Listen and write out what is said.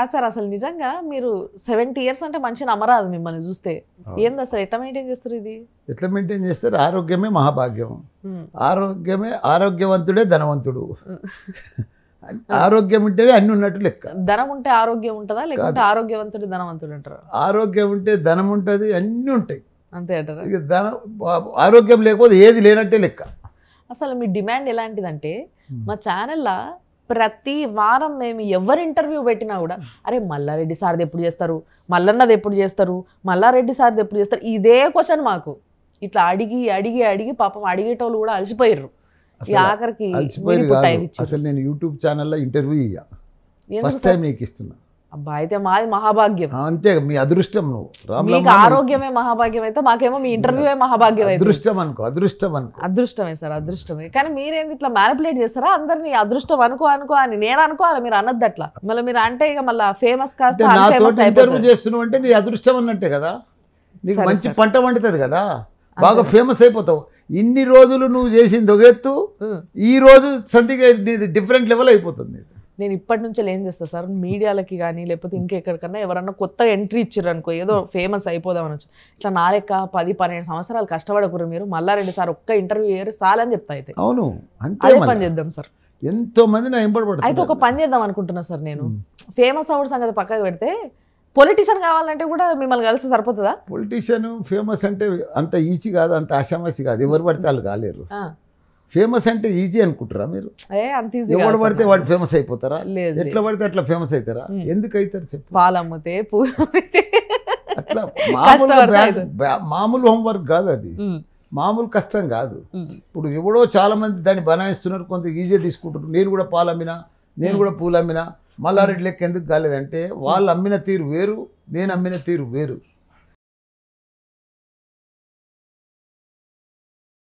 కాదు సార్ అసలు నిజంగా మీరు సెవెంటీ ఇయర్స్ అంటే మంచి నమ్మరాదు మిమ్మల్ని చూస్తే ఏంది అసలు ఎట్లా మెయింటైన్ చేస్తారు ఇది ఎట్లా మెయింటైన్ చేస్తారు ఆరోగ్యమే మహాభాగ్యం ఆరోగ్యమే ఆరోగ్యవంతుడే ధనవంతుడు ఆరోగ్యం ఉంటేనే అన్ని ఉన్నట్టు లెక్క ధనం ఉంటే ఆరోగ్యం ఉంటుందా లేకపోతే ఆరోగ్యవంతుడు ధనవంతుడు అంటారు ఆరోగ్యం ఉంటే ధనం ఉంటుంది అన్నీ ఉంటాయి అంతే అంటారా ఇక ధనం ఆరోగ్యం లేకపోతే ఏది లేనట్టే లెక్క అసలు మీ డిమాండ్ ఎలాంటిదంటే మా ఛానల్లో ప్రతి వారం మేము ఎవరు ఇంటర్వ్యూ పెట్టినా కూడా అరే మల్లారెడ్డి సార్ది ఎప్పుడు చేస్తారు మల్లన్నది ఎప్పుడు చేస్తారు మల్లారెడ్డి సార్ది ఎప్పుడు చేస్తారు ఇదే క్వశ్చన్ మాకు ఇట్లా అడిగి అడిగి అడిగి పాపం అడిగేటోళ్ళు కూడా అలసిపోయారు ఆఖరికి అసలు నేను యూట్యూబ్ ఛానల్లో ఇంటర్వ్యూ ఇయ్యా ఫస్ట్ టైం నీకు ఇస్తున్నా అబ్బా అయితే మాది మహాభాగ్యం అంతే మీ అదృష్టం నువ్వు మీకు ఆరోగ్యమే మహాభాగ్యం అయితే మాకేమో మీ ఇంటర్వ్యూ మహాభాగ్యం అదృష్టం అనుకో అదృష్టం అనుకో అదృష్టమే సార్ అదృష్టమే కానీ మీరేంది ఇట్లా మ్యానిపులేట్ చేస్తారా అందరినీ అదృష్టం అనుకో అనుకో అని నేను అనుకోవాలి మీరు అన్నది అట్లా మళ్ళీ మీరు అంటే ఇక మళ్ళీ ఫేమస్ కాస్త ఇంటర్వ్యూ చేస్తున్నావు అంటే నీ అదృష్టం అన్నట్టే కదా నీకు మంచి పంట వండుతుంది కదా బాగా ఫేమస్ అయిపోతావు ఇన్ని రోజులు నువ్వు చేసింది ఒక ఎత్తు ఈ రోజు సంధిగా డిఫరెంట్ లెవెల్ అయిపోతుంది నేను ఇప్పటి నుంచి ఏం చేస్తాను సార్ మీడియాలకి కానీ లేకపోతే ఇంకెక్కడికన్నా ఎవరన్నా కొత్త ఎంట్రీ ఇచ్చారనుకో ఏదో ఫేమస్ అయిపోదామని వచ్చి ఇట్లా నా లెక్క పది పన్నెండు సంవత్సరాలు కష్టపడకూరు మీరు మళ్ళా రెండు సార్ ఒక్క ఇంటర్వ్యూ చేయరు సార్ అని చెప్తా అయితే అవును అదే పని చేద్దాం సార్ ఎంతో మంది నాకు అయితే ఒక పని చేద్దాం అనుకుంటున్నా సార్ నేను ఫేమస్ అవ్వడం సంగతి పక్కకు పెడితే పొలిటీషియన్ కావాలంటే కూడా మిమ్మల్ని కలిసి సరిపోతుందా పొలిటీషియన్ ఫేమస్ అంటే అంత ఈజీ కాదు అంత ఆషామాసి కాదు ఎవరు పడితే వాళ్ళు కాలేరు ఫేమస్ అంటే ఈజీ అనుకుంటారా మీరు ఎవడు పడితే వాడు ఫేమస్ అయిపోతారా ఎట్లా పడితే అట్లా ఫేమస్ అవుతారా ఎందుకు అవుతారు చెప్పు అట్లా మామూలు మామూలు హోంవర్క్ కాదు అది మామూలు కష్టం కాదు ఇప్పుడు ఎవడో చాలా మంది దాన్ని బనాయిస్తున్నారు కొంత ఈజీగా తీసుకుంటారు నేను కూడా పాలు అమ్మినా నేను కూడా పూలు అమ్మినా మల్లారెడ్డి లెక్క ఎందుకు కాలేదంటే వాళ్ళు అమ్మిన తీరు వేరు నేను అమ్మిన తీరు వేరు